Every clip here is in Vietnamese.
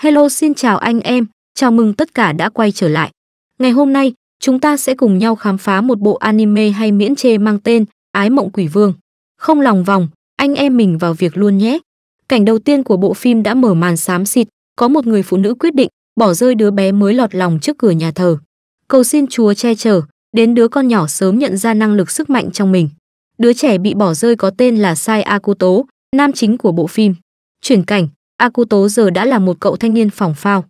Hello xin chào anh em, chào mừng tất cả đã quay trở lại. Ngày hôm nay, chúng ta sẽ cùng nhau khám phá một bộ anime hay miễn chê mang tên Ái mộng quỷ vương. Không lòng vòng, anh em mình vào việc luôn nhé. Cảnh đầu tiên của bộ phim đã mở màn xám xịt, có một người phụ nữ quyết định bỏ rơi đứa bé mới lọt lòng trước cửa nhà thờ. Cầu xin Chúa che chở, đến đứa con nhỏ sớm nhận ra năng lực sức mạnh trong mình. Đứa trẻ bị bỏ rơi có tên là Sai Akuto, nam chính của bộ phim. Chuyển cảnh, Akuto giờ đã là một cậu thanh niên phỏng phao.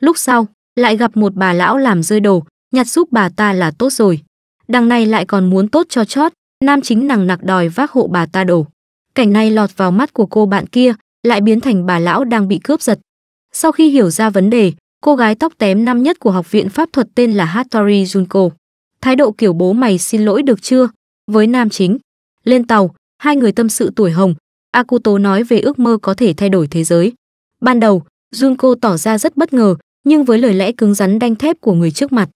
Lúc sau, lại gặp một bà lão làm rơi đồ, nhặt giúp bà ta là tốt rồi. Đằng này lại còn muốn tốt cho chót, nam chính nằng nặc đòi vác hộ bà ta đổ. Cảnh này lọt vào mắt của cô bạn kia, lại biến thành bà lão đang bị cướp giật. Sau khi hiểu ra vấn đề, cô gái tóc tém năm nhất của học viện pháp thuật tên là Hattori Junko. Thái độ kiểu bố mày xin lỗi được chưa? Với nam chính, lên tàu, hai người tâm sự tuổi hồng, Akuto nói về ước mơ có thể thay đổi thế giới. Ban đầu, Junko tỏ ra rất bất ngờ, nhưng với lời lẽ cứng rắn đanh thép của người trước mặt,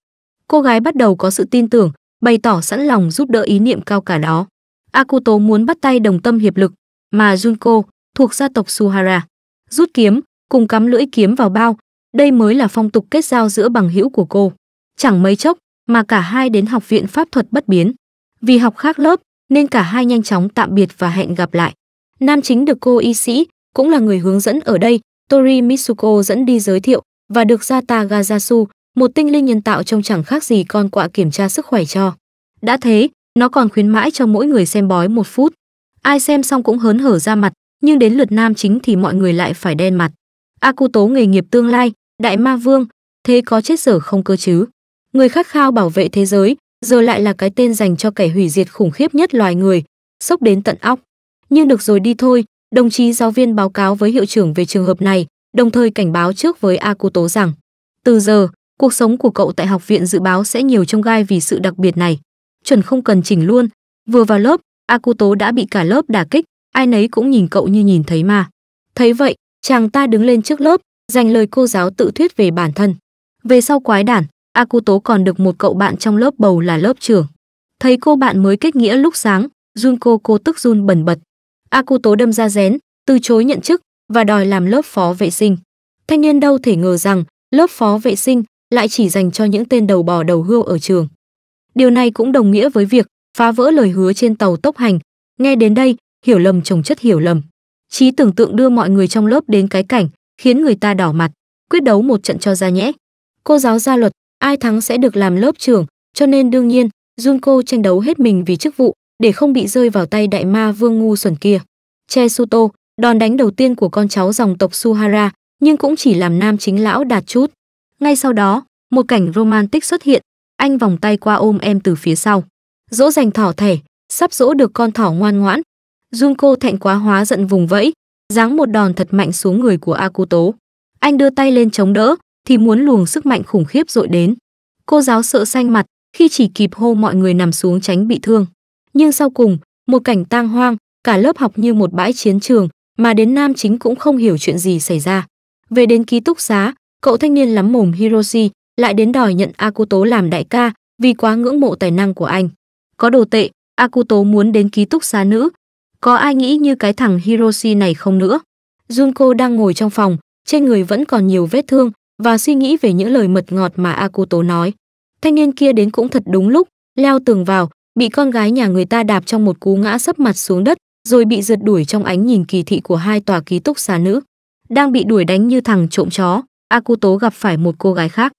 cô gái bắt đầu có sự tin tưởng, bày tỏ sẵn lòng giúp đỡ ý niệm cao cả đó. Akuto muốn bắt tay đồng tâm hiệp lực, mà Junko, thuộc gia tộc Suhara, rút kiếm, cùng cắm lưỡi kiếm vào bao, đây mới là phong tục kết giao giữa bằng hữu của cô. Chẳng mấy chốc mà cả hai đến học viện pháp thuật bất biến. Vì học khác lớp nên cả hai nhanh chóng tạm biệt và hẹn gặp lại. Nam chính được cô y sĩ, cũng là người hướng dẫn ở đây, Tori Mitsuko dẫn đi giới thiệu và được Zata Gazasu, một tinh linh nhân tạo trông chẳng khác gì con quạ kiểm tra sức khỏe cho. Đã thế, nó còn khuyến mãi cho mỗi người xem bói một phút. Ai xem xong cũng hớn hở ra mặt, nhưng đến lượt nam chính thì mọi người lại phải đen mặt. Akuto nghề nghiệp tương lai, đại ma vương, thế có chết dở không cơ chứ? Người khát khao bảo vệ thế giới, giờ lại là cái tên dành cho kẻ hủy diệt khủng khiếp nhất loài người, sốc đến tận óc như được rồi đi thôi đồng chí giáo viên báo cáo với hiệu trưởng về trường hợp này đồng thời cảnh báo trước với akuto rằng từ giờ cuộc sống của cậu tại học viện dự báo sẽ nhiều trông gai vì sự đặc biệt này chuẩn không cần chỉnh luôn vừa vào lớp akuto đã bị cả lớp đả kích ai nấy cũng nhìn cậu như nhìn thấy mà thấy vậy chàng ta đứng lên trước lớp dành lời cô giáo tự thuyết về bản thân về sau quái đản akuto còn được một cậu bạn trong lớp bầu là lớp trưởng thấy cô bạn mới kết nghĩa lúc sáng Junko cô tức run bần bật a tố đâm ra rén từ chối nhận chức và đòi làm lớp phó vệ sinh thanh niên đâu thể ngờ rằng lớp phó vệ sinh lại chỉ dành cho những tên đầu bò đầu hươu ở trường điều này cũng đồng nghĩa với việc phá vỡ lời hứa trên tàu tốc hành nghe đến đây hiểu lầm chồng chất hiểu lầm trí tưởng tượng đưa mọi người trong lớp đến cái cảnh khiến người ta đỏ mặt quyết đấu một trận cho ra nhẽ cô giáo ra luật ai thắng sẽ được làm lớp trưởng cho nên đương nhiên Jun cô tranh đấu hết mình vì chức vụ để không bị rơi vào tay đại ma vương ngu xuẩn kia. Che Suto, đòn đánh đầu tiên của con cháu dòng tộc Suhara, nhưng cũng chỉ làm nam chính lão đạt chút. Ngay sau đó, một cảnh romantic xuất hiện, anh vòng tay qua ôm em từ phía sau. Dỗ dành thỏ thẻ, sắp dỗ được con thỏ ngoan ngoãn. Junko thẹn quá hóa giận vùng vẫy, giáng một đòn thật mạnh xuống người của Akuto. Anh đưa tay lên chống đỡ, thì muốn luồng sức mạnh khủng khiếp dội đến. Cô giáo sợ xanh mặt khi chỉ kịp hô mọi người nằm xuống tránh bị thương nhưng sau cùng, một cảnh tang hoang, cả lớp học như một bãi chiến trường, mà đến nam chính cũng không hiểu chuyện gì xảy ra. Về đến ký túc xá, cậu thanh niên lắm mồm Hiroshi lại đến đòi nhận Akuto làm đại ca vì quá ngưỡng mộ tài năng của anh. Có đồ tệ, Akuto muốn đến ký túc xá nữ. Có ai nghĩ như cái thằng Hiroshi này không nữa? Junko đang ngồi trong phòng, trên người vẫn còn nhiều vết thương và suy nghĩ về những lời mật ngọt mà Akuto nói. Thanh niên kia đến cũng thật đúng lúc, leo tường vào, bị con gái nhà người ta đạp trong một cú ngã sấp mặt xuống đất, rồi bị rượt đuổi trong ánh nhìn kỳ thị của hai tòa ký túc xá nữ. Đang bị đuổi đánh như thằng trộm chó, Akuto gặp phải một cô gái khác.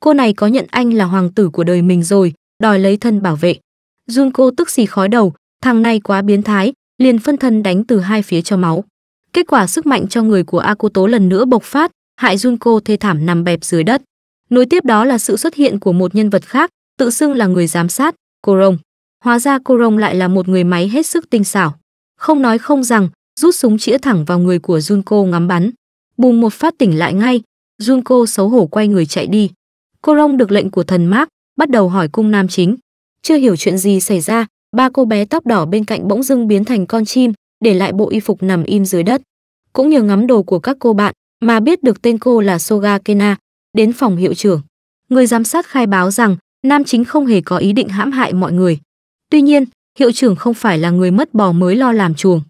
Cô này có nhận anh là hoàng tử của đời mình rồi, đòi lấy thân bảo vệ. Junko tức xì khói đầu, thằng này quá biến thái, liền phân thân đánh từ hai phía cho máu. Kết quả sức mạnh cho người của Akuto lần nữa bộc phát, hại Junko thê thảm nằm bẹp dưới đất. Nối tiếp đó là sự xuất hiện của một nhân vật khác, tự xưng là người giám sát, Korong. Hóa ra cô Rồng lại là một người máy hết sức tinh xảo. Không nói không rằng, rút súng chĩa thẳng vào người của Junko ngắm bắn. Bùng một phát tỉnh lại ngay, Junko xấu hổ quay người chạy đi. Cô Rồng được lệnh của thần Mark, bắt đầu hỏi cung nam chính. Chưa hiểu chuyện gì xảy ra, ba cô bé tóc đỏ bên cạnh bỗng dưng biến thành con chim, để lại bộ y phục nằm im dưới đất. Cũng nhờ ngắm đồ của các cô bạn mà biết được tên cô là Soga Kena, đến phòng hiệu trưởng. Người giám sát khai báo rằng nam chính không hề có ý định hãm hại mọi người. Tuy nhiên, hiệu trưởng không phải là người mất bò mới lo làm chuồng.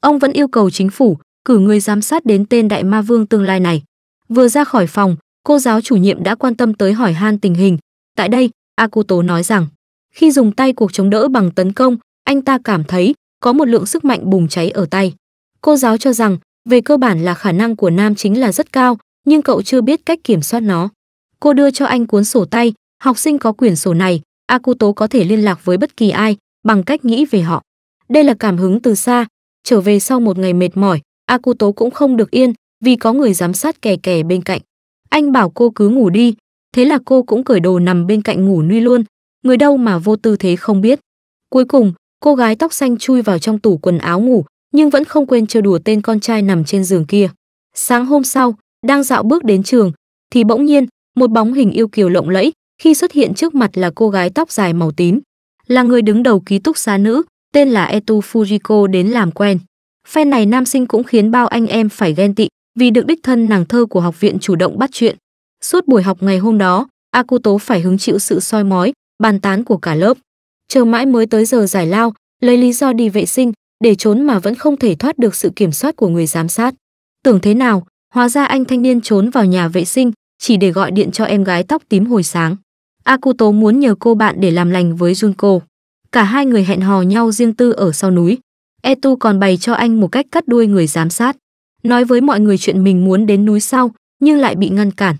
Ông vẫn yêu cầu chính phủ cử người giám sát đến tên đại ma vương tương lai này. Vừa ra khỏi phòng, cô giáo chủ nhiệm đã quan tâm tới hỏi han tình hình. Tại đây, Akuto nói rằng, khi dùng tay cuộc chống đỡ bằng tấn công, anh ta cảm thấy có một lượng sức mạnh bùng cháy ở tay. Cô giáo cho rằng, về cơ bản là khả năng của nam chính là rất cao, nhưng cậu chưa biết cách kiểm soát nó. Cô đưa cho anh cuốn sổ tay, học sinh có quyển sổ này, Akuto có thể liên lạc với bất kỳ ai bằng cách nghĩ về họ. Đây là cảm hứng từ xa. Trở về sau một ngày mệt mỏi, Akuto cũng không được yên vì có người giám sát kè kè bên cạnh. Anh bảo cô cứ ngủ đi, thế là cô cũng cởi đồ nằm bên cạnh ngủ nuôi luôn. Người đâu mà vô tư thế không biết. Cuối cùng, cô gái tóc xanh chui vào trong tủ quần áo ngủ, nhưng vẫn không quên chơi đùa tên con trai nằm trên giường kia. Sáng hôm sau, đang dạo bước đến trường, thì bỗng nhiên, một bóng hình yêu kiều lộng lẫy khi xuất hiện trước mặt là cô gái tóc dài màu tím, là người đứng đầu ký túc xá nữ, tên là Etu Fujiko đến làm quen. Phe này nam sinh cũng khiến bao anh em phải ghen tị vì được đích thân nàng thơ của học viện chủ động bắt chuyện. Suốt buổi học ngày hôm đó, Akuto phải hứng chịu sự soi mói, bàn tán của cả lớp. Chờ mãi mới tới giờ giải lao, lấy lý do đi vệ sinh, để trốn mà vẫn không thể thoát được sự kiểm soát của người giám sát. Tưởng thế nào, hóa ra anh thanh niên trốn vào nhà vệ sinh chỉ để gọi điện cho em gái tóc tím hồi sáng. Akuto muốn nhờ cô bạn để làm lành với Junko. Cả hai người hẹn hò nhau riêng tư ở sau núi. Etu còn bày cho anh một cách cắt đuôi người giám sát. Nói với mọi người chuyện mình muốn đến núi sau, nhưng lại bị ngăn cản.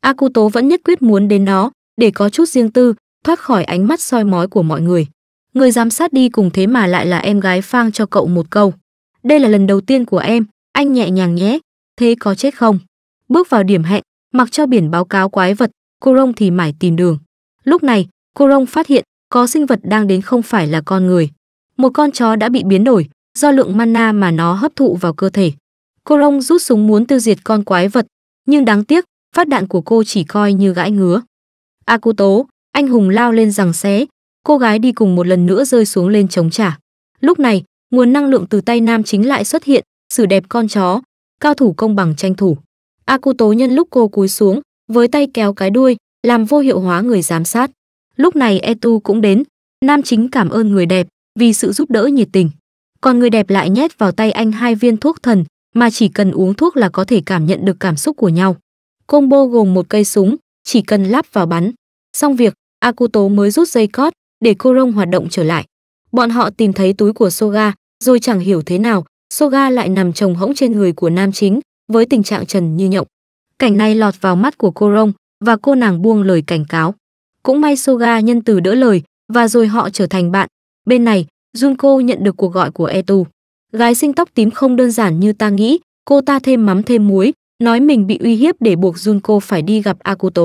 Akuto vẫn nhất quyết muốn đến nó để có chút riêng tư, thoát khỏi ánh mắt soi mói của mọi người. Người giám sát đi cùng thế mà lại là em gái phang cho cậu một câu. Đây là lần đầu tiên của em, anh nhẹ nhàng nhé, thế có chết không? Bước vào điểm hẹn, mặc cho biển báo cáo quái vật, cô rông thì mải tìm đường. Lúc này, cô Rong phát hiện có sinh vật đang đến không phải là con người. Một con chó đã bị biến đổi do lượng mana mà nó hấp thụ vào cơ thể. Cô Rong rút súng muốn tiêu diệt con quái vật, nhưng đáng tiếc, phát đạn của cô chỉ coi như gãi ngứa. Akuto, anh hùng lao lên rằng xé, cô gái đi cùng một lần nữa rơi xuống lên chống trả. Lúc này, nguồn năng lượng từ tay nam chính lại xuất hiện, xử đẹp con chó, cao thủ công bằng tranh thủ. Akuto nhân lúc cô cúi xuống, với tay kéo cái đuôi, làm vô hiệu hóa người giám sát. Lúc này Etu cũng đến, nam chính cảm ơn người đẹp vì sự giúp đỡ nhiệt tình. Còn người đẹp lại nhét vào tay anh hai viên thuốc thần mà chỉ cần uống thuốc là có thể cảm nhận được cảm xúc của nhau. Combo gồm một cây súng, chỉ cần lắp vào bắn. Xong việc, Akuto mới rút dây cót để cô hoạt động trở lại. Bọn họ tìm thấy túi của Soga, rồi chẳng hiểu thế nào, Soga lại nằm trồng hỗng trên người của nam chính, với tình trạng trần như nhộng. Cảnh này lọt vào mắt của cô và cô nàng buông lời cảnh cáo. Cũng may Soga nhân từ đỡ lời và rồi họ trở thành bạn. Bên này, Junko nhận được cuộc gọi của Etu. Gái sinh tóc tím không đơn giản như ta nghĩ, cô ta thêm mắm thêm muối, nói mình bị uy hiếp để buộc Junko phải đi gặp Akuto.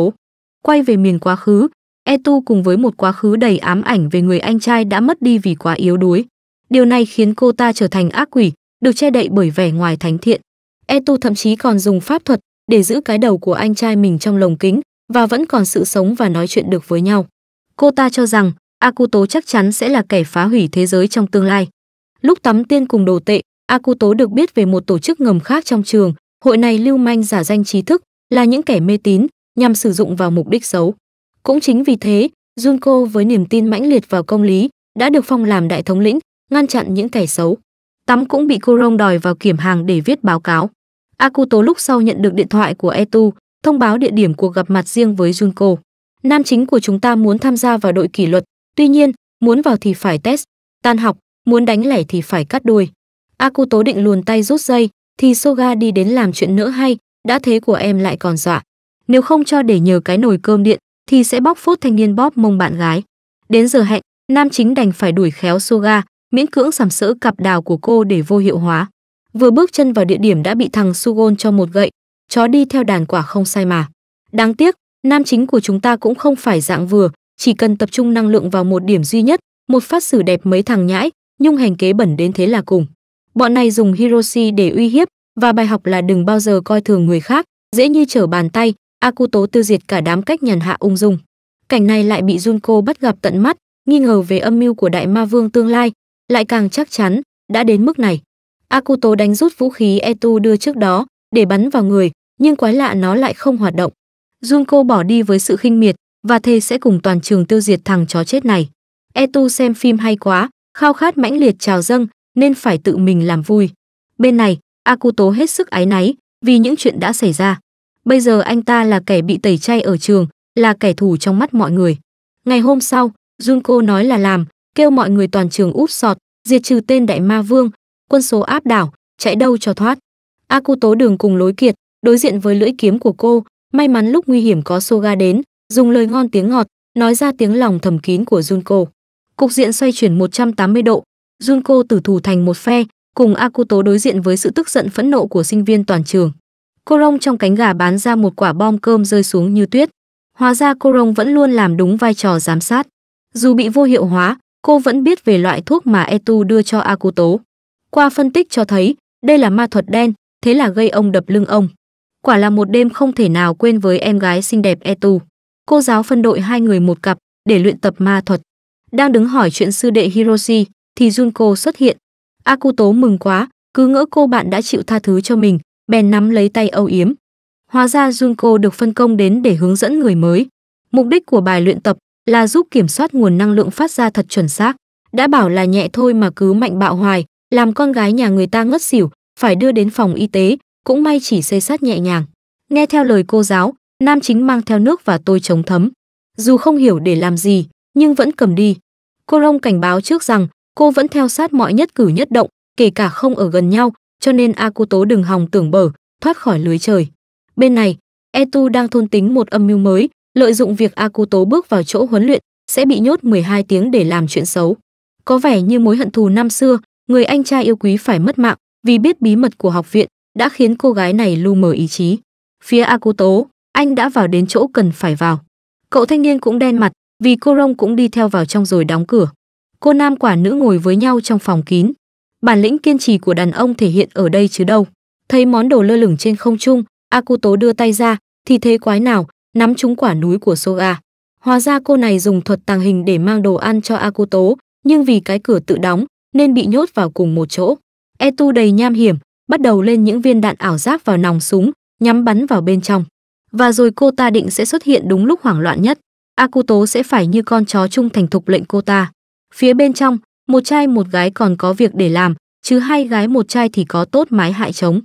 Quay về miền quá khứ, Etu cùng với một quá khứ đầy ám ảnh về người anh trai đã mất đi vì quá yếu đuối. Điều này khiến cô ta trở thành ác quỷ, được che đậy bởi vẻ ngoài thánh thiện. Etu thậm chí còn dùng pháp thuật để giữ cái đầu của anh trai mình trong lồng kính và vẫn còn sự sống và nói chuyện được với nhau. Cô ta cho rằng Akuto chắc chắn sẽ là kẻ phá hủy thế giới trong tương lai. Lúc tắm tiên cùng đồ tệ, Akuto được biết về một tổ chức ngầm khác trong trường, hội này lưu manh giả danh trí thức, là những kẻ mê tín, nhằm sử dụng vào mục đích xấu. Cũng chính vì thế, Junko với niềm tin mãnh liệt vào công lý, đã được phong làm đại thống lĩnh, ngăn chặn những kẻ xấu. Tắm cũng bị cô rong đòi vào kiểm hàng để viết báo cáo. Akuto lúc sau nhận được điện thoại của Etu, thông báo địa điểm cuộc gặp mặt riêng với Junko. Nam chính của chúng ta muốn tham gia vào đội kỷ luật, tuy nhiên, muốn vào thì phải test, tan học, muốn đánh lẻ thì phải cắt đuôi. Akuto định luồn tay rút dây, thì Soga đi đến làm chuyện nữa hay, đã thế của em lại còn dọa. Nếu không cho để nhờ cái nồi cơm điện, thì sẽ bóc phốt thanh niên bóp mông bạn gái. Đến giờ hẹn, nam chính đành phải đuổi khéo Soga, miễn cưỡng sàm sỡ cặp đào của cô để vô hiệu hóa. Vừa bước chân vào địa điểm đã bị thằng Sugon cho một gậy, chó đi theo đàn quả không sai mà. Đáng tiếc, nam chính của chúng ta cũng không phải dạng vừa, chỉ cần tập trung năng lượng vào một điểm duy nhất, một phát xử đẹp mấy thằng nhãi, nhung hành kế bẩn đến thế là cùng. Bọn này dùng Hiroshi để uy hiếp và bài học là đừng bao giờ coi thường người khác, dễ như trở bàn tay, Akuto tiêu diệt cả đám cách nhàn hạ ung dung. Cảnh này lại bị Junko bắt gặp tận mắt, nghi ngờ về âm mưu của đại ma vương tương lai, lại càng chắc chắn, đã đến mức này, Akuto đánh rút vũ khí Etu đưa trước đó để bắn vào người, nhưng quái lạ nó lại không hoạt động. Junko bỏ đi với sự khinh miệt và thề sẽ cùng toàn trường tiêu diệt thằng chó chết này. Etu xem phim hay quá, khao khát mãnh liệt trào dâng nên phải tự mình làm vui. Bên này, Akuto hết sức áy náy vì những chuyện đã xảy ra. Bây giờ anh ta là kẻ bị tẩy chay ở trường, là kẻ thù trong mắt mọi người. Ngày hôm sau, Junko nói là làm, kêu mọi người toàn trường úp sọt, diệt trừ tên đại ma vương quân số áp đảo, chạy đâu cho thoát. Akuto Đường cùng Lối Kiệt, đối diện với lưỡi kiếm của cô, may mắn lúc nguy hiểm có Soga đến, dùng lời ngon tiếng ngọt, nói ra tiếng lòng thầm kín của Junko. Cục diện xoay chuyển 180 độ, Junko tử thủ thành một phe, cùng Akuto đối diện với sự tức giận phẫn nộ của sinh viên toàn trường. Cô Rong trong cánh gà bán ra một quả bom cơm rơi xuống như tuyết. Hóa ra cô Rong vẫn luôn làm đúng vai trò giám sát. Dù bị vô hiệu hóa, cô vẫn biết về loại thuốc mà Etu đưa cho Akuto. Qua phân tích cho thấy, đây là ma thuật đen, thế là gây ông đập lưng ông. Quả là một đêm không thể nào quên với em gái xinh đẹp Etu. Cô giáo phân đội hai người một cặp để luyện tập ma thuật. Đang đứng hỏi chuyện sư đệ Hiroshi thì Junko xuất hiện. Akuto mừng quá, cứ ngỡ cô bạn đã chịu tha thứ cho mình, bèn nắm lấy tay Âu Yếm. Hóa ra Junko được phân công đến để hướng dẫn người mới. Mục đích của bài luyện tập là giúp kiểm soát nguồn năng lượng phát ra thật chuẩn xác. Đã bảo là nhẹ thôi mà cứ mạnh bạo hoài, làm con gái nhà người ta ngất xỉu, phải đưa đến phòng y tế, cũng may chỉ xây sát nhẹ nhàng. Nghe theo lời cô giáo, nam chính mang theo nước và tôi chống thấm. Dù không hiểu để làm gì, nhưng vẫn cầm đi. Cô Rông cảnh báo trước rằng cô vẫn theo sát mọi nhất cử nhất động, kể cả không ở gần nhau, cho nên A Cô Tố đừng hòng tưởng bở, thoát khỏi lưới trời. Bên này, Etu đang thôn tính một âm mưu mới, lợi dụng việc A Cô Tố bước vào chỗ huấn luyện, sẽ bị nhốt 12 tiếng để làm chuyện xấu. Có vẻ như mối hận thù năm xưa, người anh trai yêu quý phải mất mạng vì biết bí mật của học viện đã khiến cô gái này lu mờ ý chí. Phía Akuto anh đã vào đến chỗ cần phải vào. Cậu thanh niên cũng đen mặt vì cô Rông cũng đi theo vào trong rồi đóng cửa. Cô nam quả nữ ngồi với nhau trong phòng kín. Bản lĩnh kiên trì của đàn ông thể hiện ở đây chứ đâu. Thấy món đồ lơ lửng trên không trung, Akuto đưa tay ra, thì thế quái nào, nắm trúng quả núi của Soga. Hóa ra cô này dùng thuật tàng hình để mang đồ ăn cho Akuto nhưng vì cái cửa tự đóng nên bị nhốt vào cùng một chỗ. Etu đầy nham hiểm, bắt đầu lên những viên đạn ảo giác vào nòng súng, nhắm bắn vào bên trong. Và rồi cô ta định sẽ xuất hiện đúng lúc hoảng loạn nhất. Akuto sẽ phải như con chó chung thành thục lệnh cô ta. Phía bên trong, một trai một gái còn có việc để làm, chứ hai gái một trai thì có tốt mái hại chống.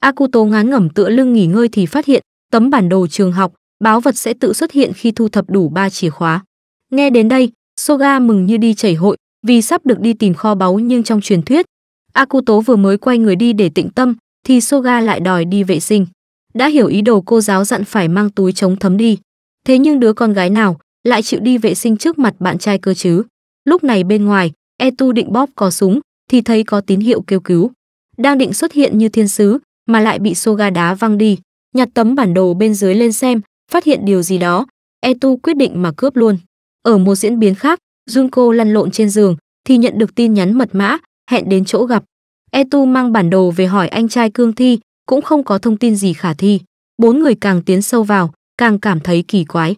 Akuto ngán ngẩm tựa lưng nghỉ ngơi thì phát hiện tấm bản đồ trường học, báo vật sẽ tự xuất hiện khi thu thập đủ ba chìa khóa. Nghe đến đây, Soga mừng như đi chảy hội, vì sắp được đi tìm kho báu nhưng trong truyền thuyết, Akuto vừa mới quay người đi để tịnh tâm thì Soga lại đòi đi vệ sinh. Đã hiểu ý đồ cô giáo dặn phải mang túi chống thấm đi. Thế nhưng đứa con gái nào lại chịu đi vệ sinh trước mặt bạn trai cơ chứ? Lúc này bên ngoài, Etu định bóp cò súng thì thấy có tín hiệu kêu cứu. Đang định xuất hiện như thiên sứ mà lại bị Soga đá văng đi, nhặt tấm bản đồ bên dưới lên xem, phát hiện điều gì đó, Etu quyết định mà cướp luôn. Ở một diễn biến khác, Junko lăn lộn trên giường thì nhận được tin nhắn mật mã, hẹn đến chỗ gặp. Etu mang bản đồ về hỏi anh trai Cương Thi, cũng không có thông tin gì khả thi. Bốn người càng tiến sâu vào, càng cảm thấy kỳ quái.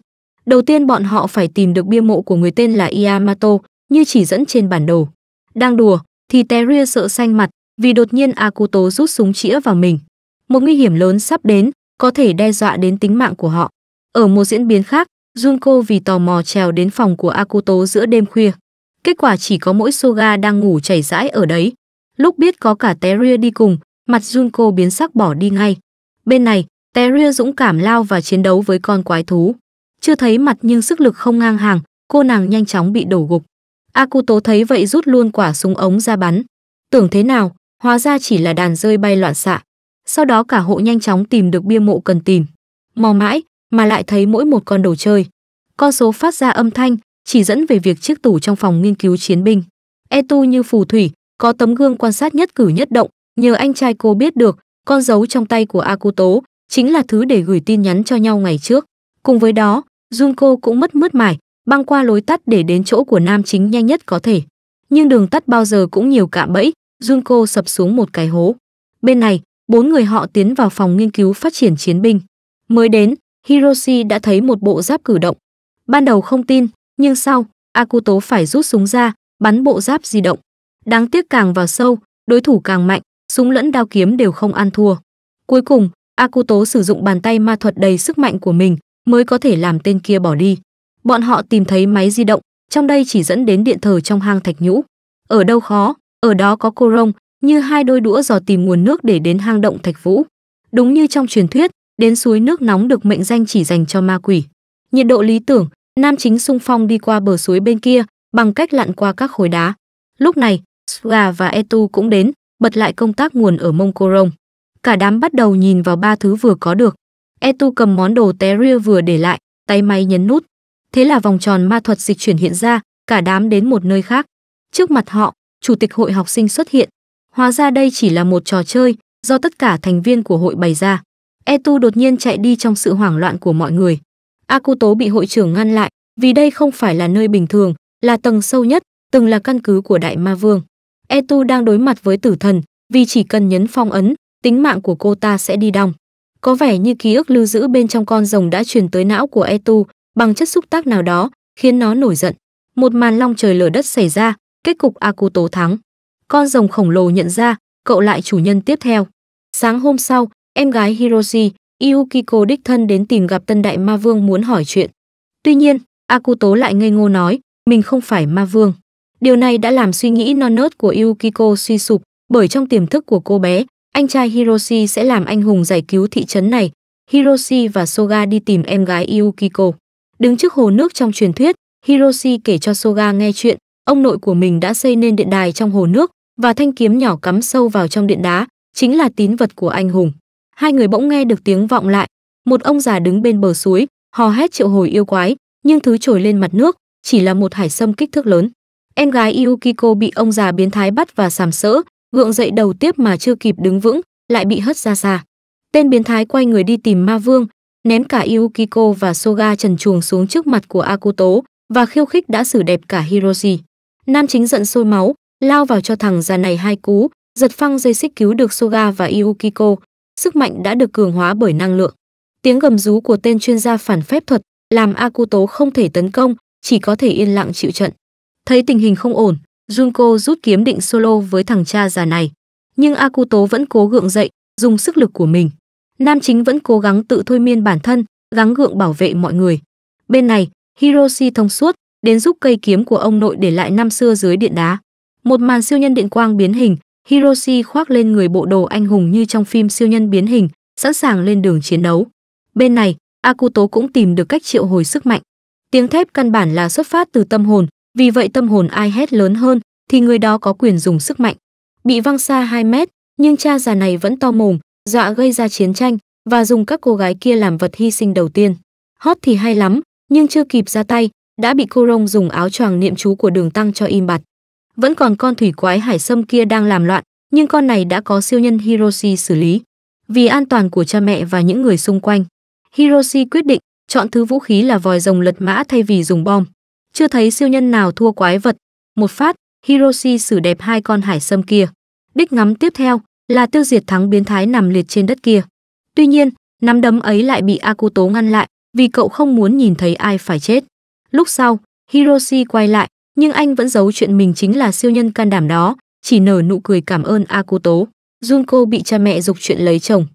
Đầu tiên bọn họ phải tìm được bia mộ của người tên là Yamato, như chỉ dẫn trên bản đồ. Đang đùa, thì Terria sợ xanh mặt, vì đột nhiên Akuto rút súng chĩa vào mình. Một nguy hiểm lớn sắp đến, có thể đe dọa đến tính mạng của họ. Ở một diễn biến khác, Junko vì tò mò trèo đến phòng của Akuto giữa đêm khuya. Kết quả chỉ có mỗi Soga đang ngủ chảy rãi ở đấy. Lúc biết có cả Teria đi cùng, mặt Junko biến sắc bỏ đi ngay. Bên này, Teria dũng cảm lao và chiến đấu với con quái thú. Chưa thấy mặt nhưng sức lực không ngang hàng, cô nàng nhanh chóng bị đổ gục. Akuto thấy vậy rút luôn quả súng ống ra bắn. Tưởng thế nào, hóa ra chỉ là đàn rơi bay loạn xạ. Sau đó cả hộ nhanh chóng tìm được bia mộ cần tìm. Mò mãi, mà lại thấy mỗi một con đồ chơi. Con số phát ra âm thanh chỉ dẫn về việc chiếc tủ trong phòng nghiên cứu chiến binh. Etu như phù thủy, có tấm gương quan sát nhất cử nhất động, nhờ anh trai cô biết được, con dấu trong tay của Akuto chính là thứ để gửi tin nhắn cho nhau ngày trước. Cùng với đó, Junko cũng mất mướt mải, băng qua lối tắt để đến chỗ của nam chính nhanh nhất có thể. Nhưng đường tắt bao giờ cũng nhiều cạm bẫy, Junko sập xuống một cái hố. Bên này, bốn người họ tiến vào phòng nghiên cứu phát triển chiến binh. Mới đến, Hiroshi đã thấy một bộ giáp cử động. Ban đầu không tin, nhưng sau, Akuto phải rút súng ra, bắn bộ giáp di động. Đáng tiếc càng vào sâu, đối thủ càng mạnh, súng lẫn đao kiếm đều không ăn thua. Cuối cùng, Akuto sử dụng bàn tay ma thuật đầy sức mạnh của mình mới có thể làm tên kia bỏ đi. Bọn họ tìm thấy máy di động, trong đây chỉ dẫn đến điện thờ trong hang thạch nhũ. Ở đâu khó, ở đó có cô rông, như hai đôi đũa dò tìm nguồn nước để đến hang động thạch vũ. Đúng như trong truyền thuyết, đến suối nước nóng được mệnh danh chỉ dành cho ma quỷ. Nhiệt độ lý tưởng, nam chính sung phong đi qua bờ suối bên kia bằng cách lặn qua các khối đá. Lúc này, Suga và Etu cũng đến, bật lại công tác nguồn ở mông cô rồng. Cả đám bắt đầu nhìn vào ba thứ vừa có được. Etu cầm món đồ té ria vừa để lại, tay máy nhấn nút. Thế là vòng tròn ma thuật dịch chuyển hiện ra, cả đám đến một nơi khác. Trước mặt họ, chủ tịch hội học sinh xuất hiện. Hóa ra đây chỉ là một trò chơi do tất cả thành viên của hội bày ra. Etu đột nhiên chạy đi trong sự hoảng loạn của mọi người. Akuto bị hội trưởng ngăn lại, vì đây không phải là nơi bình thường, là tầng sâu nhất, từng là căn cứ của đại ma vương. Etu đang đối mặt với tử thần, vì chỉ cần nhấn phong ấn, tính mạng của cô ta sẽ đi đong. Có vẻ như ký ức lưu giữ bên trong con rồng đã truyền tới não của Etu bằng chất xúc tác nào đó, khiến nó nổi giận. Một màn long trời lở đất xảy ra, kết cục Akuto thắng. Con rồng khổng lồ nhận ra, cậu lại chủ nhân tiếp theo. Sáng hôm sau, Em gái Hiroshi, Yukiko đích thân đến tìm gặp tân đại ma vương muốn hỏi chuyện. Tuy nhiên, Akuto lại ngây ngô nói, mình không phải ma vương. Điều này đã làm suy nghĩ non nớt của Yukiko suy sụp, bởi trong tiềm thức của cô bé, anh trai Hiroshi sẽ làm anh hùng giải cứu thị trấn này. Hiroshi và Soga đi tìm em gái Yukiko. Đứng trước hồ nước trong truyền thuyết, Hiroshi kể cho Soga nghe chuyện, ông nội của mình đã xây nên điện đài trong hồ nước và thanh kiếm nhỏ cắm sâu vào trong điện đá, chính là tín vật của anh hùng hai người bỗng nghe được tiếng vọng lại, một ông già đứng bên bờ suối, hò hét triệu hồi yêu quái, nhưng thứ trồi lên mặt nước chỉ là một hải sâm kích thước lớn. Em gái Yukiko bị ông già biến thái bắt và sàm sỡ, gượng dậy đầu tiếp mà chưa kịp đứng vững, lại bị hất ra xa. Tên biến thái quay người đi tìm Ma Vương, ném cả Yukiko và Soga trần chuồng xuống trước mặt của Akuto và khiêu khích đã xử đẹp cả Hiroshi. Nam chính giận sôi máu, lao vào cho thằng già này hai cú, giật phăng dây xích cứu được Soga và Yukiko, sức mạnh đã được cường hóa bởi năng lượng. Tiếng gầm rú của tên chuyên gia phản phép thuật làm Akuto không thể tấn công, chỉ có thể yên lặng chịu trận. Thấy tình hình không ổn, Junko rút kiếm định solo với thằng cha già này. Nhưng Akuto vẫn cố gượng dậy, dùng sức lực của mình. Nam chính vẫn cố gắng tự thôi miên bản thân, gắng gượng bảo vệ mọi người. Bên này, Hiroshi thông suốt, đến giúp cây kiếm của ông nội để lại năm xưa dưới điện đá. Một màn siêu nhân điện quang biến hình, Hiroshi khoác lên người bộ đồ anh hùng như trong phim siêu nhân biến hình, sẵn sàng lên đường chiến đấu. Bên này, Akuto cũng tìm được cách triệu hồi sức mạnh. Tiếng thép căn bản là xuất phát từ tâm hồn, vì vậy tâm hồn ai hét lớn hơn thì người đó có quyền dùng sức mạnh. Bị văng xa 2 mét, nhưng cha già này vẫn to mồm, dọa gây ra chiến tranh và dùng các cô gái kia làm vật hy sinh đầu tiên. Hót thì hay lắm, nhưng chưa kịp ra tay, đã bị cô rông dùng áo choàng niệm chú của đường tăng cho im bặt vẫn còn con thủy quái hải sâm kia đang làm loạn, nhưng con này đã có siêu nhân Hiroshi xử lý. Vì an toàn của cha mẹ và những người xung quanh, Hiroshi quyết định chọn thứ vũ khí là vòi rồng lật mã thay vì dùng bom. Chưa thấy siêu nhân nào thua quái vật. Một phát, Hiroshi xử đẹp hai con hải sâm kia. Đích ngắm tiếp theo là tiêu diệt thắng biến thái nằm liệt trên đất kia. Tuy nhiên, nắm đấm ấy lại bị Akuto ngăn lại vì cậu không muốn nhìn thấy ai phải chết. Lúc sau, Hiroshi quay lại, nhưng anh vẫn giấu chuyện mình chính là siêu nhân can đảm đó, chỉ nở nụ cười cảm ơn Akuto cô bị cha mẹ dục chuyện lấy chồng.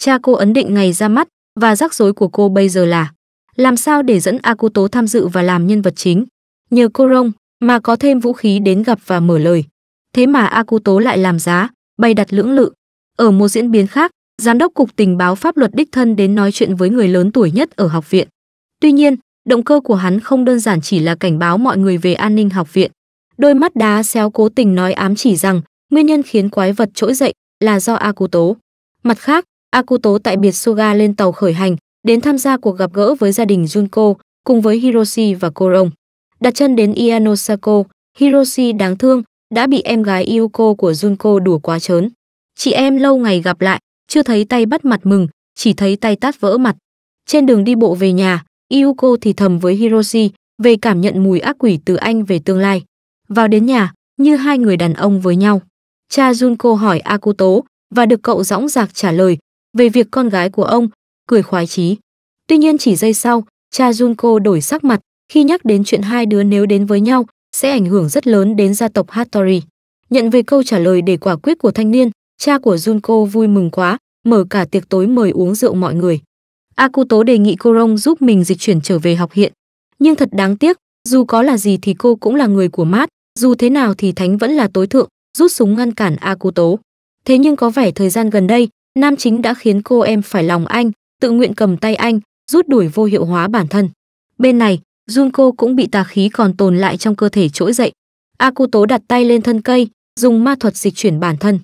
Cha cô ấn định ngày ra mắt và rắc rối của cô bây giờ là làm sao để dẫn Akuto tham dự và làm nhân vật chính. Nhờ cô Rong mà có thêm vũ khí đến gặp và mở lời. Thế mà Akuto lại làm giá, bày đặt lưỡng lự. Ở một diễn biến khác, giám đốc cục tình báo pháp luật đích thân đến nói chuyện với người lớn tuổi nhất ở học viện. Tuy nhiên, Động cơ của hắn không đơn giản chỉ là cảnh báo mọi người về an ninh học viện. Đôi mắt đá xéo cố tình nói ám chỉ rằng nguyên nhân khiến quái vật trỗi dậy là do Akuto. Mặt khác, Akuto tại biệt Suga lên tàu khởi hành, đến tham gia cuộc gặp gỡ với gia đình Junko cùng với Hiroshi và Korong. Đặt chân đến Ianosako, Hiroshi đáng thương đã bị em gái Yuko của Junko đùa quá chớn. Chị em lâu ngày gặp lại, chưa thấy tay bắt mặt mừng, chỉ thấy tay tát vỡ mặt. Trên đường đi bộ về nhà, Yuko thì thầm với Hiroshi về cảm nhận mùi ác quỷ từ anh về tương lai. Vào đến nhà, như hai người đàn ông với nhau. Cha Junko hỏi Akuto và được cậu dõng dạc trả lời về việc con gái của ông, cười khoái chí. Tuy nhiên chỉ giây sau, cha Junko đổi sắc mặt khi nhắc đến chuyện hai đứa nếu đến với nhau sẽ ảnh hưởng rất lớn đến gia tộc Hattori. Nhận về câu trả lời để quả quyết của thanh niên, cha của Junko vui mừng quá, mở cả tiệc tối mời uống rượu mọi người. Akuto đề nghị cô giúp mình dịch chuyển trở về học hiện. Nhưng thật đáng tiếc, dù có là gì thì cô cũng là người của mát, dù thế nào thì Thánh vẫn là tối thượng, rút súng ngăn cản Akuto. Thế nhưng có vẻ thời gian gần đây, nam chính đã khiến cô em phải lòng anh, tự nguyện cầm tay anh, rút đuổi vô hiệu hóa bản thân. Bên này, Junko cũng bị tà khí còn tồn lại trong cơ thể trỗi dậy. Akuto đặt tay lên thân cây, dùng ma thuật dịch chuyển bản thân.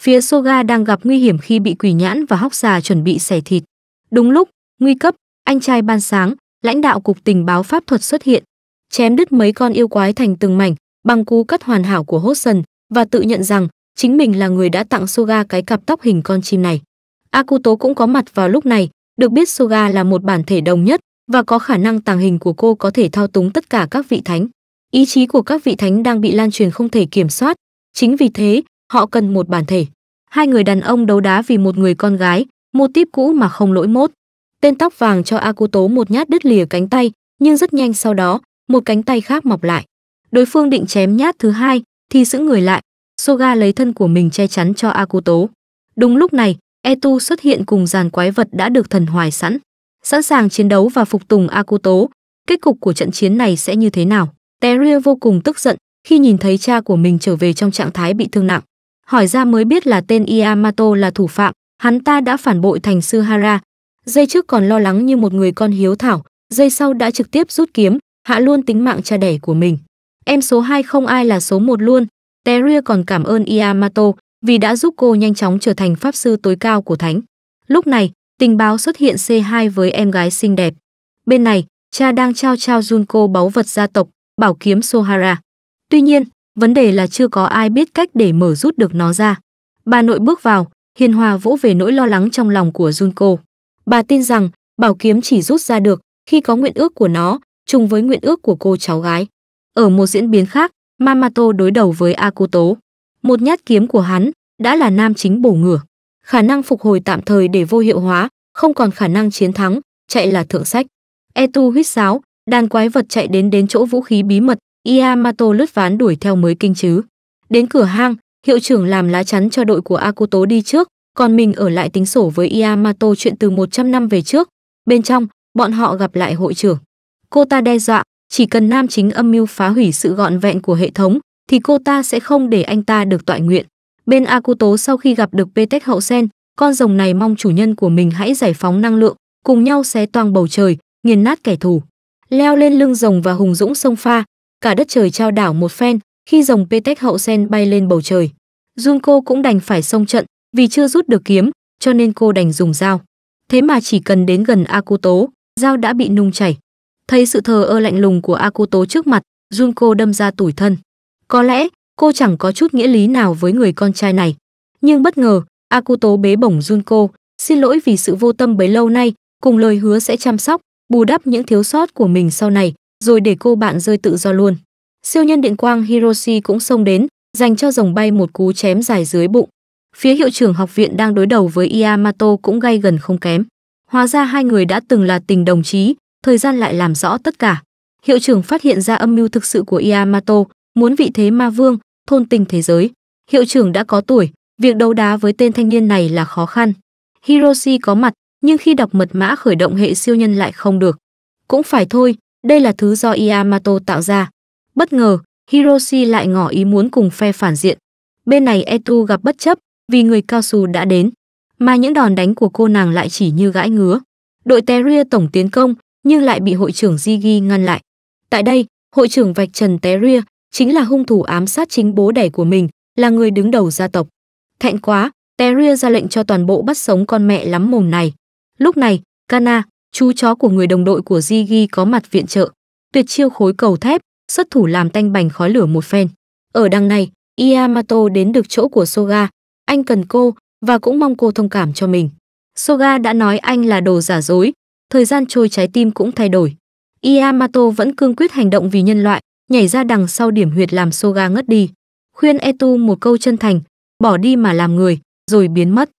Phía Soga đang gặp nguy hiểm khi bị quỷ nhãn và hóc xà chuẩn bị xẻ thịt. Đúng lúc, Nguy cấp, anh trai ban sáng, lãnh đạo cục tình báo pháp thuật xuất hiện, chém đứt mấy con yêu quái thành từng mảnh, bằng cú cắt hoàn hảo của hốt sần và tự nhận rằng chính mình là người đã tặng Soga cái cặp tóc hình con chim này. Akuto cũng có mặt vào lúc này, được biết Soga là một bản thể đồng nhất và có khả năng tàng hình của cô có thể thao túng tất cả các vị thánh. Ý chí của các vị thánh đang bị lan truyền không thể kiểm soát, chính vì thế, họ cần một bản thể. Hai người đàn ông đấu đá vì một người con gái, mô típ cũ mà không lỗi mốt. Tên tóc vàng cho Akuto một nhát đứt lìa cánh tay, nhưng rất nhanh sau đó, một cánh tay khác mọc lại. Đối phương định chém nhát thứ hai, thì giữ người lại, Soga lấy thân của mình che chắn cho Akuto. Đúng lúc này, Etu xuất hiện cùng dàn quái vật đã được thần hoài sẵn, sẵn sàng chiến đấu và phục tùng Akuto. Kết cục của trận chiến này sẽ như thế nào? Teria vô cùng tức giận khi nhìn thấy cha của mình trở về trong trạng thái bị thương nặng. Hỏi ra mới biết là tên Yamato là thủ phạm, hắn ta đã phản bội thành sư Hara, dây trước còn lo lắng như một người con hiếu thảo, dây sau đã trực tiếp rút kiếm, hạ luôn tính mạng cha đẻ của mình. Em số 2 không ai là số 1 luôn, Teria còn cảm ơn Yamato vì đã giúp cô nhanh chóng trở thành pháp sư tối cao của thánh. Lúc này, tình báo xuất hiện C2 với em gái xinh đẹp. Bên này, cha đang trao trao Junko báu vật gia tộc, bảo kiếm Sohara. Tuy nhiên, vấn đề là chưa có ai biết cách để mở rút được nó ra. Bà nội bước vào, hiền hòa vỗ về nỗi lo lắng trong lòng của Junko. Bà tin rằng bảo kiếm chỉ rút ra được khi có nguyện ước của nó, chung với nguyện ước của cô cháu gái. Ở một diễn biến khác, Mamato đối đầu với Akuto. Một nhát kiếm của hắn đã là nam chính bổ ngửa. Khả năng phục hồi tạm thời để vô hiệu hóa, không còn khả năng chiến thắng, chạy là thượng sách. Etu huýt sáo, đàn quái vật chạy đến đến chỗ vũ khí bí mật, Yamato lướt ván đuổi theo mới kinh chứ. Đến cửa hang, hiệu trưởng làm lá chắn cho đội của Akuto đi trước, còn mình ở lại tính sổ với Yamato chuyện từ 100 năm về trước. Bên trong, bọn họ gặp lại hội trưởng. Cô ta đe dọa, chỉ cần nam chính âm mưu phá hủy sự gọn vẹn của hệ thống, thì cô ta sẽ không để anh ta được tọa nguyện. Bên Akuto sau khi gặp được Petech Hậu Sen, con rồng này mong chủ nhân của mình hãy giải phóng năng lượng, cùng nhau xé toang bầu trời, nghiền nát kẻ thù. Leo lên lưng rồng và hùng dũng sông pha, cả đất trời trao đảo một phen khi rồng Petech Hậu Sen bay lên bầu trời. Junko cũng đành phải xông trận, vì chưa rút được kiếm, cho nên cô đành dùng dao. Thế mà chỉ cần đến gần Akuto, dao đã bị nung chảy. Thấy sự thờ ơ lạnh lùng của Akuto trước mặt, Junko đâm ra tủi thân. Có lẽ, cô chẳng có chút nghĩa lý nào với người con trai này. Nhưng bất ngờ, Akuto bế bổng Junko, xin lỗi vì sự vô tâm bấy lâu nay, cùng lời hứa sẽ chăm sóc, bù đắp những thiếu sót của mình sau này, rồi để cô bạn rơi tự do luôn. Siêu nhân điện quang Hiroshi cũng xông đến, dành cho rồng bay một cú chém dài dưới bụng. Phía hiệu trưởng học viện đang đối đầu với Yamato cũng gay gần không kém. Hóa ra hai người đã từng là tình đồng chí, thời gian lại làm rõ tất cả. Hiệu trưởng phát hiện ra âm mưu thực sự của Yamato, muốn vị thế ma vương, thôn tình thế giới. Hiệu trưởng đã có tuổi, việc đấu đá với tên thanh niên này là khó khăn. Hiroshi có mặt, nhưng khi đọc mật mã khởi động hệ siêu nhân lại không được. Cũng phải thôi, đây là thứ do Yamato tạo ra. Bất ngờ, Hiroshi lại ngỏ ý muốn cùng phe phản diện. Bên này Etu gặp bất chấp, vì người cao su đã đến, mà những đòn đánh của cô nàng lại chỉ như gãi ngứa. Đội Teria tổng tiến công nhưng lại bị hội trưởng Ziggy ngăn lại. Tại đây, hội trưởng vạch trần Teria chính là hung thủ ám sát chính bố đẻ của mình, là người đứng đầu gia tộc. Thẹn quá, Teria ra lệnh cho toàn bộ bắt sống con mẹ lắm mồm này. Lúc này, Kana, chú chó của người đồng đội của Ziggy có mặt viện trợ. Tuyệt chiêu khối cầu thép, xuất thủ làm tanh bành khói lửa một phen. Ở đằng này, Yamato đến được chỗ của Soga, anh cần cô và cũng mong cô thông cảm cho mình. Soga đã nói anh là đồ giả dối, thời gian trôi trái tim cũng thay đổi. Yamato vẫn cương quyết hành động vì nhân loại, nhảy ra đằng sau điểm huyệt làm Soga ngất đi. Khuyên Etu một câu chân thành, bỏ đi mà làm người, rồi biến mất.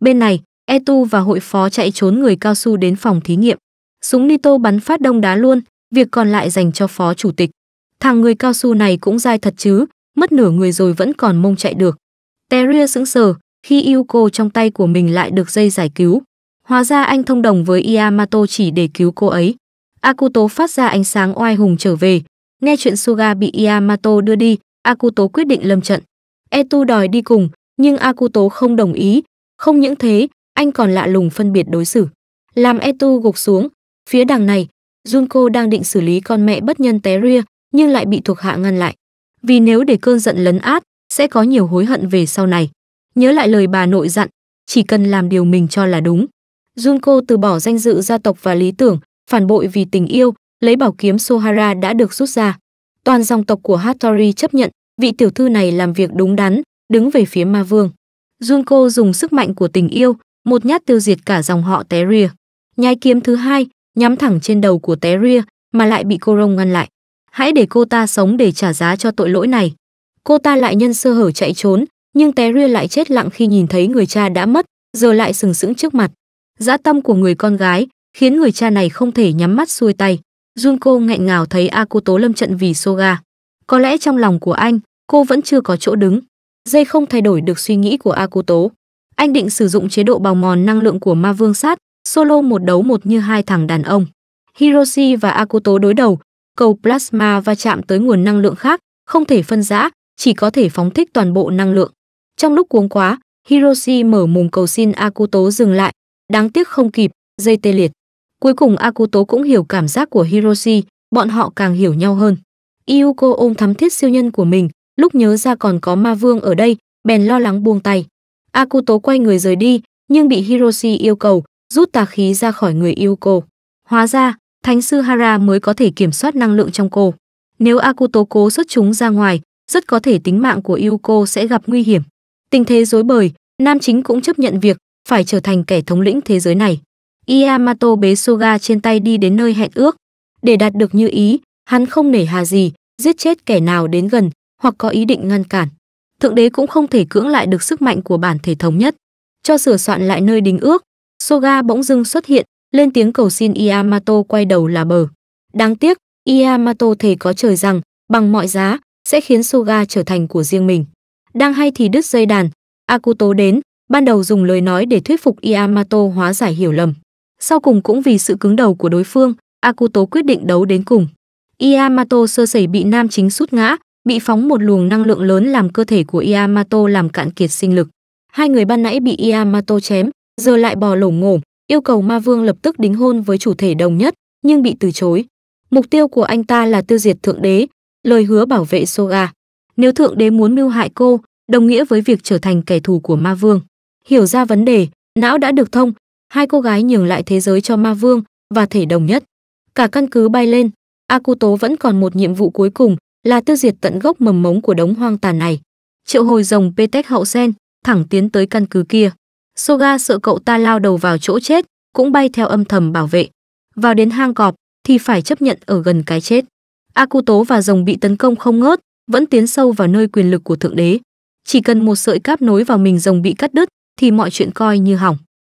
Bên này, Etu và hội phó chạy trốn người cao su đến phòng thí nghiệm. Súng Nito bắn phát đông đá luôn, việc còn lại dành cho phó chủ tịch. Thằng người cao su này cũng dai thật chứ, mất nửa người rồi vẫn còn mông chạy được. Teria sững sờ khi Yuko trong tay của mình lại được dây giải cứu. Hóa ra anh thông đồng với Yamato chỉ để cứu cô ấy. Akuto phát ra ánh sáng oai hùng trở về. Nghe chuyện Suga bị Yamato đưa đi, Akuto quyết định lâm trận. Etu đòi đi cùng, nhưng Akuto không đồng ý. Không những thế, anh còn lạ lùng phân biệt đối xử. Làm Etu gục xuống, phía đằng này, Junko đang định xử lý con mẹ bất nhân té ria, nhưng lại bị thuộc hạ ngăn lại. Vì nếu để cơn giận lấn át, sẽ có nhiều hối hận về sau này. Nhớ lại lời bà nội dặn, chỉ cần làm điều mình cho là đúng. Junko từ bỏ danh dự gia tộc và lý tưởng, phản bội vì tình yêu, lấy bảo kiếm Sohara đã được rút ra. Toàn dòng tộc của Hattori chấp nhận, vị tiểu thư này làm việc đúng đắn, đứng về phía ma vương. Junko dùng sức mạnh của tình yêu, một nhát tiêu diệt cả dòng họ té ria. Nhái kiếm thứ hai, nhắm thẳng trên đầu của té ria, mà lại bị cô rông ngăn lại. Hãy để cô ta sống để trả giá cho tội lỗi này cô ta lại nhân sơ hở chạy trốn nhưng té ria lại chết lặng khi nhìn thấy người cha đã mất giờ lại sừng sững trước mặt dã tâm của người con gái khiến người cha này không thể nhắm mắt xuôi tay junko nghẹn ngào thấy Akuto lâm trận vì soga có lẽ trong lòng của anh cô vẫn chưa có chỗ đứng dây không thay đổi được suy nghĩ của Akuto. anh định sử dụng chế độ bào mòn năng lượng của ma vương sát solo một đấu một như hai thằng đàn ông hiroshi và Akuto đối đầu cầu plasma va chạm tới nguồn năng lượng khác không thể phân rã chỉ có thể phóng thích toàn bộ năng lượng. Trong lúc cuống quá, Hiroshi mở mồm cầu xin Akuto dừng lại, đáng tiếc không kịp, dây tê liệt. Cuối cùng Akuto cũng hiểu cảm giác của Hiroshi, bọn họ càng hiểu nhau hơn. Iuko ôm thắm thiết siêu nhân của mình, lúc nhớ ra còn có ma vương ở đây, bèn lo lắng buông tay. Akuto quay người rời đi, nhưng bị Hiroshi yêu cầu rút tà khí ra khỏi người Iuko. Hóa ra, Thánh sư Hara mới có thể kiểm soát năng lượng trong cô. Nếu Akuto cố xuất chúng ra ngoài, rất có thể tính mạng của Yuko sẽ gặp nguy hiểm. Tình thế rối bời, nam chính cũng chấp nhận việc phải trở thành kẻ thống lĩnh thế giới này. Yamato bế Soga trên tay đi đến nơi hẹn ước. Để đạt được như ý, hắn không nể hà gì, giết chết kẻ nào đến gần hoặc có ý định ngăn cản. Thượng đế cũng không thể cưỡng lại được sức mạnh của bản thể thống nhất. Cho sửa soạn lại nơi đính ước, Soga bỗng dưng xuất hiện, lên tiếng cầu xin Yamato quay đầu là bờ. Đáng tiếc, Yamato thề có trời rằng, bằng mọi giá, sẽ khiến Suga trở thành của riêng mình. Đang hay thì đứt dây đàn, Akuto đến, ban đầu dùng lời nói để thuyết phục Yamato hóa giải hiểu lầm. Sau cùng cũng vì sự cứng đầu của đối phương, Akuto quyết định đấu đến cùng. Yamato sơ sẩy bị nam chính sút ngã, bị phóng một luồng năng lượng lớn làm cơ thể của Yamato làm cạn kiệt sinh lực. Hai người ban nãy bị Yamato chém, giờ lại bò lổm ngổm, yêu cầu Ma Vương lập tức đính hôn với chủ thể đồng nhất, nhưng bị từ chối. Mục tiêu của anh ta là tiêu diệt thượng đế, lời hứa bảo vệ Soga. Nếu thượng đế muốn mưu hại cô, đồng nghĩa với việc trở thành kẻ thù của ma vương. Hiểu ra vấn đề, não đã được thông, hai cô gái nhường lại thế giới cho ma vương và thể đồng nhất. Cả căn cứ bay lên, Akuto vẫn còn một nhiệm vụ cuối cùng là tiêu diệt tận gốc mầm mống của đống hoang tàn này. Triệu hồi rồng Petech hậu sen, thẳng tiến tới căn cứ kia. Soga sợ cậu ta lao đầu vào chỗ chết, cũng bay theo âm thầm bảo vệ. Vào đến hang cọp thì phải chấp nhận ở gần cái chết. Akuto và rồng bị tấn công không ngớt, vẫn tiến sâu vào nơi quyền lực của thượng đế. Chỉ cần một sợi cáp nối vào mình rồng bị cắt đứt thì mọi chuyện coi như hỏng.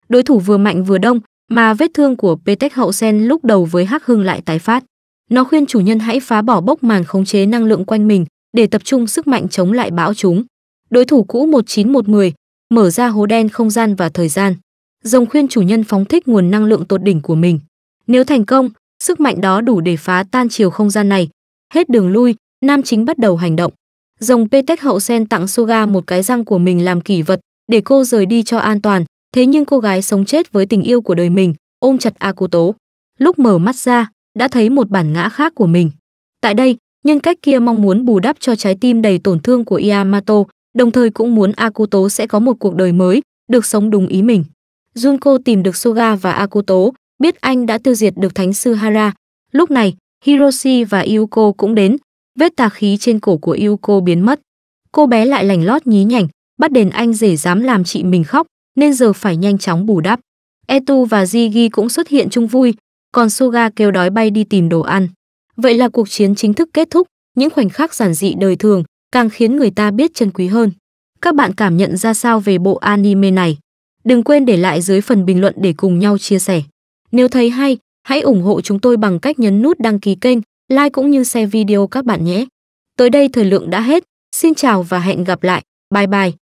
Đối thủ vừa mạnh vừa đông, mà vết thương của Petech Hậu Sen lúc đầu với Hắc Hưng lại tái phát. Nó khuyên chủ nhân hãy phá bỏ bốc màn khống chế năng lượng quanh mình để tập trung sức mạnh chống lại bão chúng. Đối thủ cũ 19110 mở ra hố đen không gian và thời gian. Rồng khuyên chủ nhân phóng thích nguồn năng lượng tột đỉnh của mình. Nếu thành công, Sức mạnh đó đủ để phá tan chiều không gian này. Hết đường lui, Nam Chính bắt đầu hành động. Rồng Petech hậu sen tặng Soga một cái răng của mình làm kỷ vật để cô rời đi cho an toàn, thế nhưng cô gái sống chết với tình yêu của đời mình, ôm chặt Akuto. Lúc mở mắt ra, đã thấy một bản ngã khác của mình. Tại đây, nhân cách kia mong muốn bù đắp cho trái tim đầy tổn thương của Yamato, đồng thời cũng muốn Akuto sẽ có một cuộc đời mới, được sống đúng ý mình. Junko tìm được Soga và Akuto, biết anh đã tiêu diệt được thánh sư Hara. Lúc này, Hiroshi và Yuko cũng đến, vết tà khí trên cổ của Yuko biến mất. Cô bé lại lành lót nhí nhảnh, bắt đền anh rể dám làm chị mình khóc, nên giờ phải nhanh chóng bù đắp. Etu và Jigi cũng xuất hiện chung vui, còn Soga kêu đói bay đi tìm đồ ăn. Vậy là cuộc chiến chính thức kết thúc, những khoảnh khắc giản dị đời thường càng khiến người ta biết trân quý hơn. Các bạn cảm nhận ra sao về bộ anime này? Đừng quên để lại dưới phần bình luận để cùng nhau chia sẻ. Nếu thấy hay, hãy ủng hộ chúng tôi bằng cách nhấn nút đăng ký kênh, like cũng như share video các bạn nhé. Tới đây thời lượng đã hết. Xin chào và hẹn gặp lại. Bye bye.